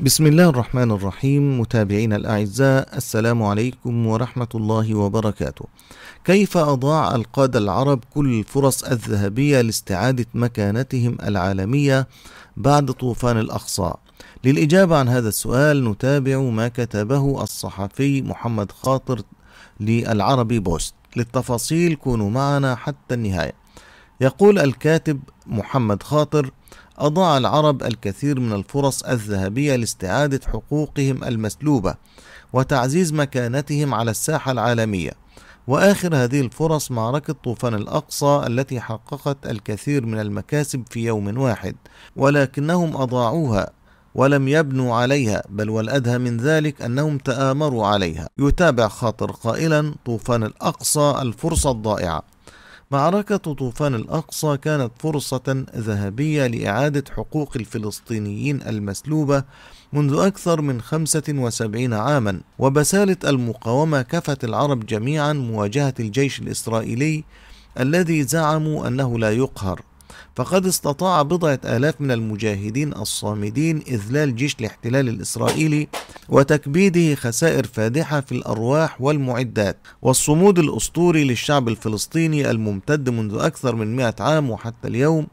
بسم الله الرحمن الرحيم متابعينا الأعزاء السلام عليكم ورحمة الله وبركاته كيف أضاع القادة العرب كل الفرص الذهبية لاستعادة مكانتهم العالمية بعد طوفان الأقصى للإجابة عن هذا السؤال نتابع ما كتبه الصحفي محمد خاطر للعربي بوست للتفاصيل كونوا معنا حتى النهاية يقول الكاتب محمد خاطر أضاع العرب الكثير من الفرص الذهبية لاستعادة حقوقهم المسلوبة وتعزيز مكانتهم على الساحة العالمية وآخر هذه الفرص معركة طوفان الأقصى التي حققت الكثير من المكاسب في يوم واحد ولكنهم أضاعوها ولم يبنوا عليها بل والأدهى من ذلك أنهم تآمروا عليها يتابع خاطر قائلا طوفان الأقصى الفرصة الضائعة معركة طوفان الأقصى كانت فرصة ذهبية لإعادة حقوق الفلسطينيين المسلوبة منذ أكثر من 75 عاما وبسالة المقاومة كفت العرب جميعا مواجهة الجيش الإسرائيلي الذي زعموا أنه لا يقهر فقد استطاع بضعة آلاف من المجاهدين الصامدين إذلال جيش الاحتلال الإسرائيلي وتكبيده خسائر فادحة في الأرواح والمعدات والصمود الأسطوري للشعب الفلسطيني الممتد منذ أكثر من مئة عام وحتى اليوم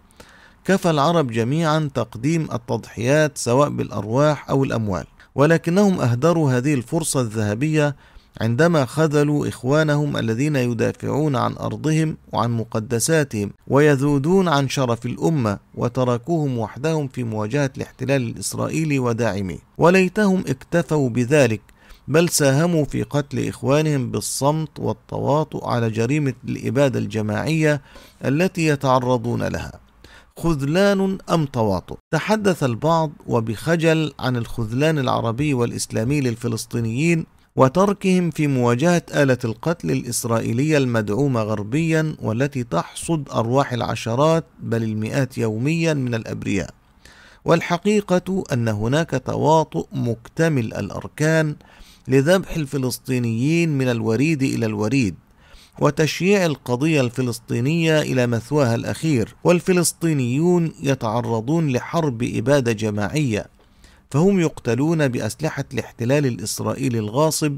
كفى العرب جميعا تقديم التضحيات سواء بالأرواح أو الأموال ولكنهم أهدروا هذه الفرصة الذهبية عندما خذلوا إخوانهم الذين يدافعون عن أرضهم وعن مقدساتهم ويذودون عن شرف الأمة وتركوهم وحدهم في مواجهة الاحتلال الإسرائيلي وداعميه وليتهم اكتفوا بذلك بل ساهموا في قتل إخوانهم بالصمت والتواطؤ على جريمة الإبادة الجماعية التي يتعرضون لها خذلان أم تواطؤ؟ تحدث البعض وبخجل عن الخذلان العربي والإسلامي للفلسطينيين وتركهم في مواجهة آلة القتل الإسرائيلية المدعومة غربيا والتي تحصد أرواح العشرات بل المئات يوميا من الأبرياء والحقيقة أن هناك تواطؤ مكتمل الأركان لذبح الفلسطينيين من الوريد إلى الوريد وتشييع القضية الفلسطينية إلى مثواها الأخير والفلسطينيون يتعرضون لحرب إبادة جماعية فهم يقتلون بأسلحة الاحتلال الإسرائيلي الغاصب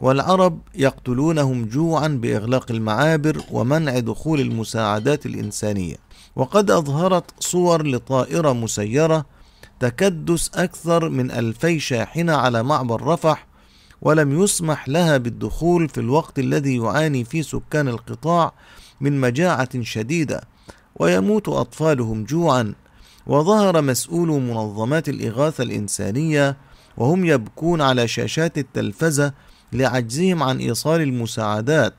والعرب يقتلونهم جوعا بإغلاق المعابر ومنع دخول المساعدات الإنسانية وقد أظهرت صور لطائرة مسيرة تكدس أكثر من ألفي شاحنة على معبر رفح ولم يسمح لها بالدخول في الوقت الذي يعاني فيه سكان القطاع من مجاعة شديدة ويموت أطفالهم جوعا وظهر مسؤول منظمات الإغاثة الإنسانية وهم يبكون على شاشات التلفزة لعجزهم عن إيصال المساعدات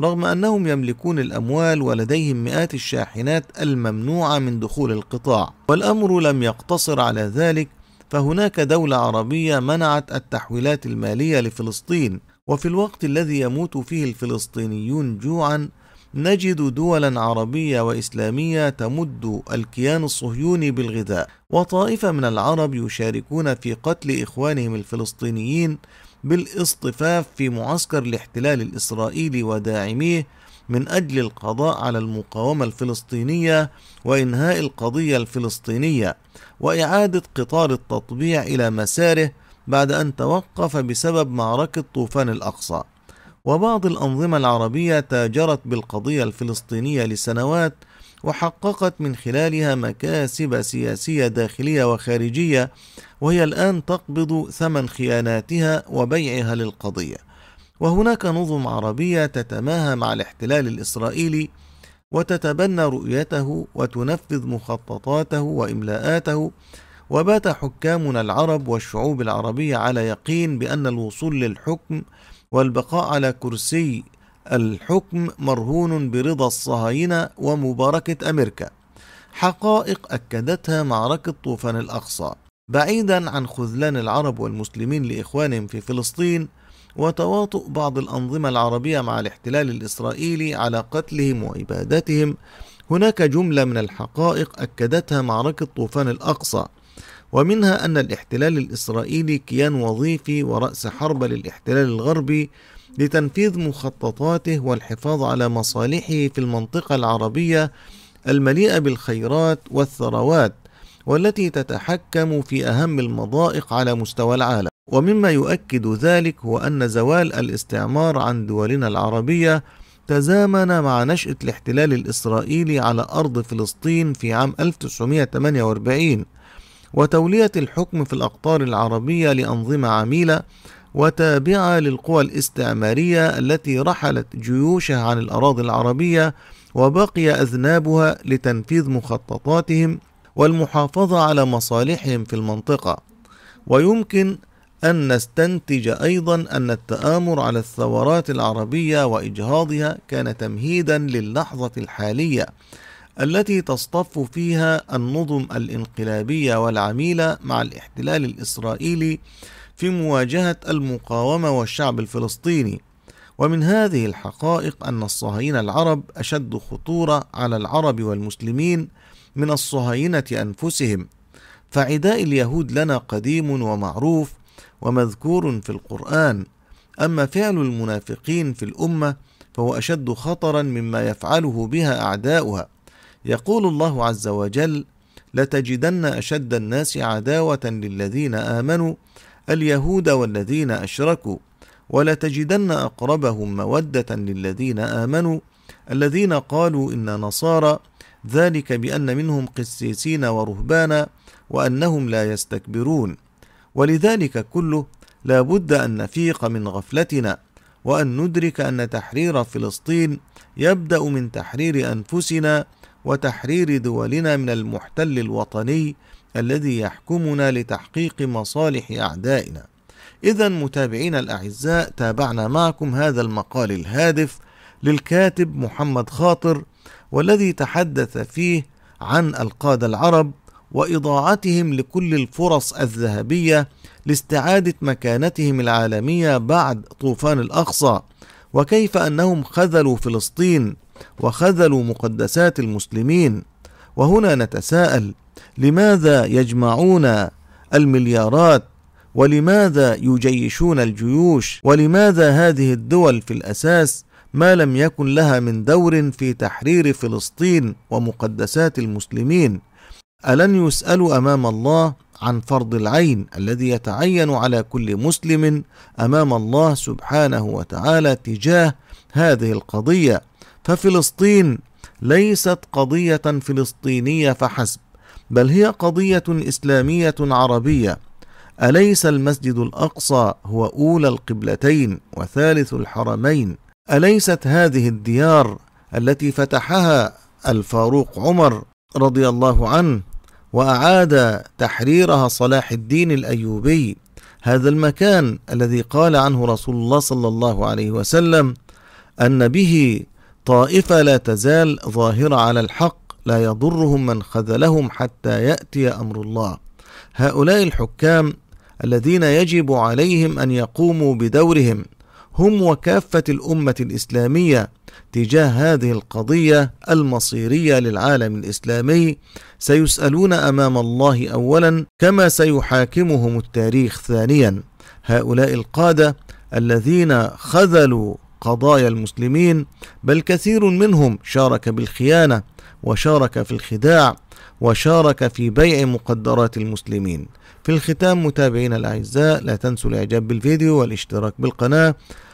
رغم أنهم يملكون الأموال ولديهم مئات الشاحنات الممنوعة من دخول القطاع والأمر لم يقتصر على ذلك فهناك دولة عربية منعت التحويلات المالية لفلسطين وفي الوقت الذي يموت فيه الفلسطينيون جوعا نجد دولا عربية وإسلامية تمد الكيان الصهيوني بالغذاء وطائفة من العرب يشاركون في قتل إخوانهم الفلسطينيين بالاصطفاف في معسكر الاحتلال الإسرائيلي وداعميه من أجل القضاء على المقاومة الفلسطينية وإنهاء القضية الفلسطينية وإعادة قطار التطبيع إلى مساره بعد أن توقف بسبب معركة طوفان الأقصى وبعض الأنظمة العربية تاجرت بالقضية الفلسطينية لسنوات وحققت من خلالها مكاسب سياسية داخلية وخارجية وهي الآن تقبض ثمن خياناتها وبيعها للقضية وهناك نظم عربية تتماهى مع الاحتلال الإسرائيلي وتتبنى رؤيته وتنفذ مخططاته وإملاءاته وبات حكامنا العرب والشعوب العربية على يقين بأن الوصول للحكم والبقاء على كرسي الحكم مرهون برضا الصهاينة ومباركة أمريكا حقائق أكدتها معركة طوفان الأقصى بعيدا عن خذلان العرب والمسلمين لإخوانهم في فلسطين وتواطؤ بعض الأنظمة العربية مع الاحتلال الإسرائيلي على قتلهم وإبادتهم هناك جملة من الحقائق أكدتها معركة طوفان الأقصى ومنها أن الاحتلال الإسرائيلي كيان وظيفي ورأس حرب للاحتلال الغربي لتنفيذ مخططاته والحفاظ على مصالحه في المنطقة العربية المليئة بالخيرات والثروات والتي تتحكم في أهم المضائق على مستوى العالم ومما يؤكد ذلك هو أن زوال الاستعمار عن دولنا العربية تزامن مع نشأة الاحتلال الإسرائيلي على أرض فلسطين في عام 1948 وتولية الحكم في الأقطار العربية لأنظمة عميلة وتابعة للقوى الاستعمارية التي رحلت جيوشها عن الأراضي العربية وبقي أذنابها لتنفيذ مخططاتهم والمحافظة على مصالحهم في المنطقة ويمكن أن نستنتج أيضا أن التآمر على الثورات العربية وإجهاضها كان تمهيدا للحظة الحالية التي تصطف فيها النظم الانقلابية والعميلة مع الاحتلال الإسرائيلي في مواجهة المقاومة والشعب الفلسطيني ومن هذه الحقائق أن الصهاينة العرب أشد خطورة على العرب والمسلمين من الصهاينة أنفسهم فعداء اليهود لنا قديم ومعروف ومذكور في القرآن أما فعل المنافقين في الأمة فهو أشد خطرا مما يفعله بها أعداؤها يقول الله عز وجل لتجدن أشد الناس عداوة للذين آمنوا اليهود والذين أشركوا ولتجدن أقربهم مودة للذين آمنوا الذين قالوا إنا نصارى ذلك بأن منهم قسيسين ورهبانا وأنهم لا يستكبرون ولذلك كله لا بد أن نفيق من غفلتنا وأن ندرك أن تحرير فلسطين يبدأ من تحرير أنفسنا وتحرير دولنا من المحتل الوطني الذي يحكمنا لتحقيق مصالح أعدائنا. إذا متابعينا الأعزاء تابعنا معكم هذا المقال الهادف للكاتب محمد خاطر والذي تحدث فيه عن القادة العرب وإضاعتهم لكل الفرص الذهبية لاستعادة مكانتهم العالمية بعد طوفان الأقصى وكيف أنهم خذلوا فلسطين وخذلوا مقدسات المسلمين وهنا نتساءل لماذا يجمعون المليارات ولماذا يجيشون الجيوش ولماذا هذه الدول في الاساس ما لم يكن لها من دور في تحرير فلسطين ومقدسات المسلمين الن يسالوا امام الله عن فرض العين الذي يتعين على كل مسلم امام الله سبحانه وتعالى تجاه هذه القضيه ففلسطين ليست قضيه فلسطينيه فحسب بل هي قضيه اسلاميه عربيه اليس المسجد الاقصى هو اولى القبلتين وثالث الحرمين اليست هذه الديار التي فتحها الفاروق عمر رضي الله عنه وأعاد تحريرها صلاح الدين الأيوبي هذا المكان الذي قال عنه رسول الله صلى الله عليه وسلم أن به طائفة لا تزال ظاهرة على الحق لا يضرهم من خذلهم حتى يأتي أمر الله هؤلاء الحكام الذين يجب عليهم أن يقوموا بدورهم هم وكافة الأمة الإسلامية تجاه هذه القضية المصيرية للعالم الإسلامي سيسألون أمام الله أولا كما سيحاكمهم التاريخ ثانيا هؤلاء القادة الذين خذلوا قضايا المسلمين بل كثير منهم شارك بالخيانة وشارك في الخداع وشارك في بيع مقدرات المسلمين في الختام متابعينا الأعزاء لا تنسوا الإعجاب بالفيديو والاشتراك بالقناة